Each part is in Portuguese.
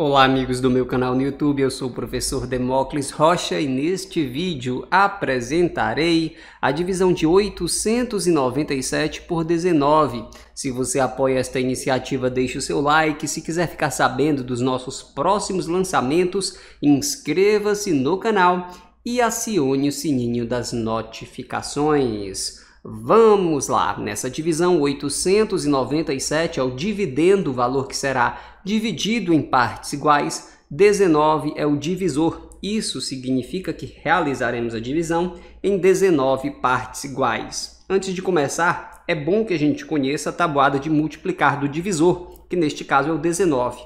Olá amigos do meu canal no YouTube, eu sou o professor Demócles Rocha e neste vídeo apresentarei a divisão de 897 por 19. Se você apoia esta iniciativa, deixe o seu like. Se quiser ficar sabendo dos nossos próximos lançamentos, inscreva-se no canal e acione o sininho das notificações. Vamos lá, nessa divisão 897 é o dividendo, o valor que será dividido em partes iguais, 19 é o divisor. Isso significa que realizaremos a divisão em 19 partes iguais. Antes de começar, é bom que a gente conheça a tabuada de multiplicar do divisor, que neste caso é o 19.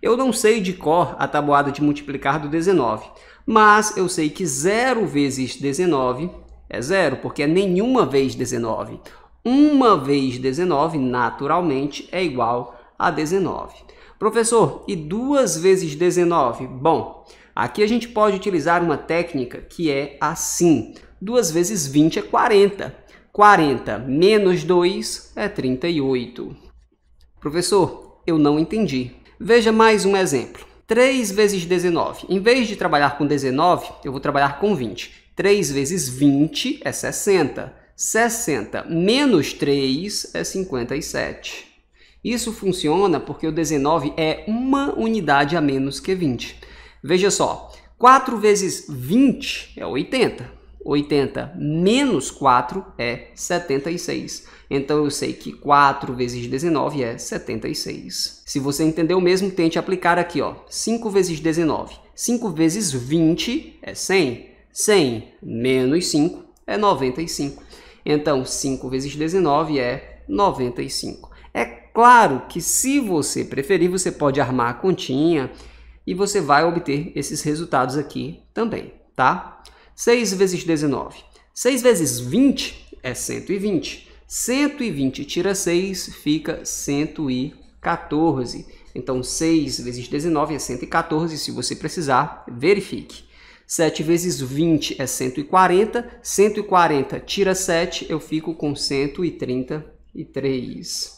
Eu não sei de cor a tabuada de multiplicar do 19, mas eu sei que 0 vezes 19 é 0, porque é nenhuma vez 19. Uma vez 19, naturalmente, é igual a 19. Professor, e 2 vezes 19? Bom, aqui a gente pode utilizar uma técnica que é assim. 2 vezes 20 é 40. 40 menos 2 é 38. Professor, eu não entendi. Veja mais um exemplo. 3 vezes 19. Em vez de trabalhar com 19, eu vou trabalhar com 20. 3 vezes 20 é 60. 60 menos 3 é 57. Isso funciona porque o 19 é uma unidade a menos que 20. Veja só, 4 vezes 20 é 80. 80 menos 4 é 76. Então eu sei que 4 vezes 19 é 76. Se você entendeu o mesmo, tente aplicar aqui, ó. 5 vezes 19. 5 vezes 20 é 100. 100 menos 5 é 95. Então 5 vezes 19 é 95. É claro que se você preferir, você pode armar a continha e você vai obter esses resultados aqui também, tá? 6 vezes 19. 6 vezes 20 é 120. 120 tira 6, fica 114. Então, 6 vezes 19 é 114, se você precisar, verifique. 7 vezes 20 é 140, 140 tira 7, eu fico com 133.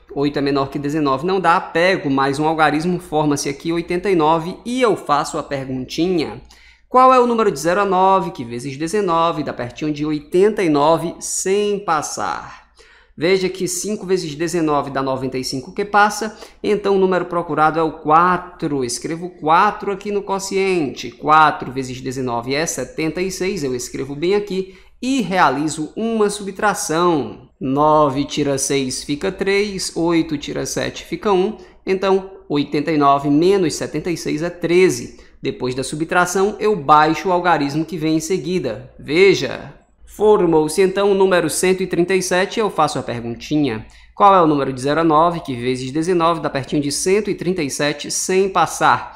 8 é menor que 19 não dá, pego mais um algarismo, forma-se aqui 89 e eu faço a perguntinha. Qual é o número de 0 a 9, que vezes 19, dá pertinho de 89 sem passar? Veja que 5 vezes 19 dá 95 que passa, então o número procurado é o 4. Escrevo 4 aqui no quociente. 4 vezes 19 é 76, eu escrevo bem aqui, e realizo uma subtração. 9 tira 6 fica 3, 8 tira 7 fica 1, então 89 menos 76 é 13. Depois da subtração, eu baixo o algarismo que vem em seguida. Veja, formou-se então o número 137 eu faço a perguntinha. Qual é o número de 0 a 9, que vezes 19 dá pertinho de 137 sem passar?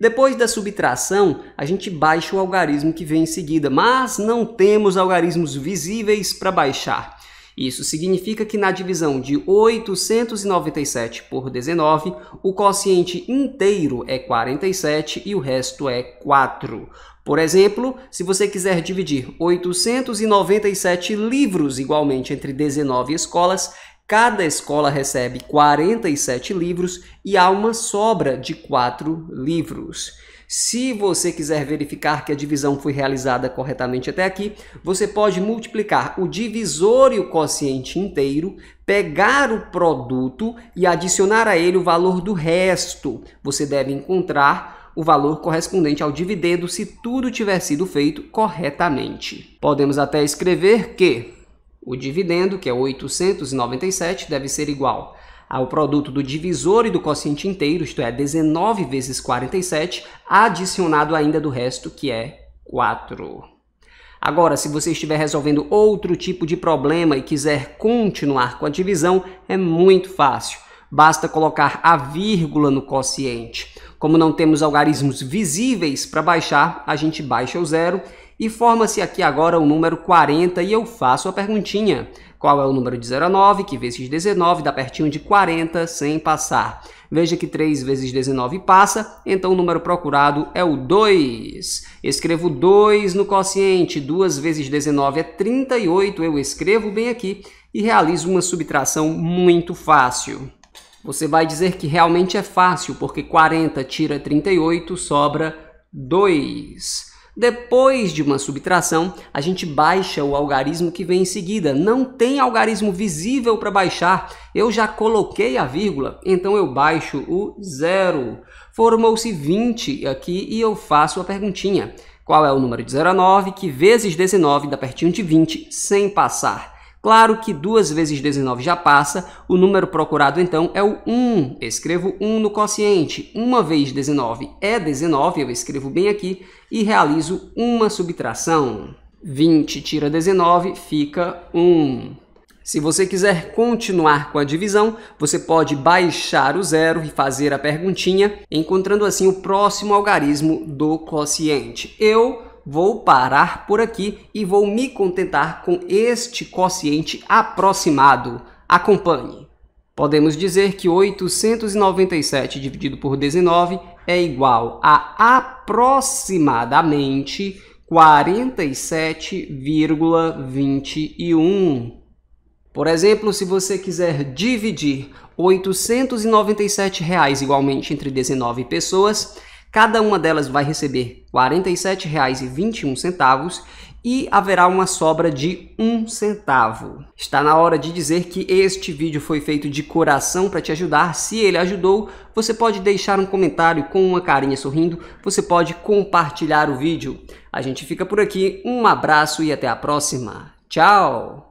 Depois da subtração, a gente baixa o algarismo que vem em seguida, mas não temos algarismos visíveis para baixar. Isso significa que na divisão de 897 por 19, o quociente inteiro é 47 e o resto é 4. Por exemplo, se você quiser dividir 897 livros igualmente entre 19 escolas, Cada escola recebe 47 livros e há uma sobra de 4 livros. Se você quiser verificar que a divisão foi realizada corretamente até aqui, você pode multiplicar o divisor e o quociente inteiro, pegar o produto e adicionar a ele o valor do resto. Você deve encontrar o valor correspondente ao dividendo se tudo tiver sido feito corretamente. Podemos até escrever que o dividendo, que é 897, deve ser igual ao produto do divisor e do quociente inteiro, isto é, 19 vezes 47, adicionado ainda do resto, que é 4. Agora, se você estiver resolvendo outro tipo de problema e quiser continuar com a divisão, é muito fácil. Basta colocar a vírgula no quociente. Como não temos algarismos visíveis para baixar, a gente baixa o zero e forma-se aqui agora o número 40 e eu faço a perguntinha. Qual é o número de 0 a 9, que vezes 19 dá pertinho de 40 sem passar. Veja que 3 vezes 19 passa, então o número procurado é o 2. Escrevo 2 no quociente, 2 vezes 19 é 38, eu escrevo bem aqui e realizo uma subtração muito fácil. Você vai dizer que realmente é fácil, porque 40 tira 38, sobra 2. Depois de uma subtração, a gente baixa o algarismo que vem em seguida. Não tem algarismo visível para baixar. Eu já coloquei a vírgula, então eu baixo o zero. Formou-se 20 aqui e eu faço a perguntinha. Qual é o número de 0 a 9 que vezes 19 dá pertinho de 20 sem passar? Claro que 2 vezes 19 já passa, o número procurado então é o 1. Escrevo 1 no quociente. 1 vez 19 é 19, eu escrevo bem aqui e realizo uma subtração. 20 tira 19, fica 1. Se você quiser continuar com a divisão, você pode baixar o zero e fazer a perguntinha, encontrando assim o próximo algarismo do quociente. Eu vou parar por aqui e vou me contentar com este quociente aproximado. Acompanhe. Podemos dizer que 897 dividido por 19 é igual a aproximadamente 47,21. Por exemplo, se você quiser dividir R$ 897 igualmente entre 19 pessoas, Cada uma delas vai receber R$ 47,21 e haverá uma sobra de um centavo. Está na hora de dizer que este vídeo foi feito de coração para te ajudar. Se ele ajudou, você pode deixar um comentário com uma carinha sorrindo, você pode compartilhar o vídeo. A gente fica por aqui, um abraço e até a próxima. Tchau!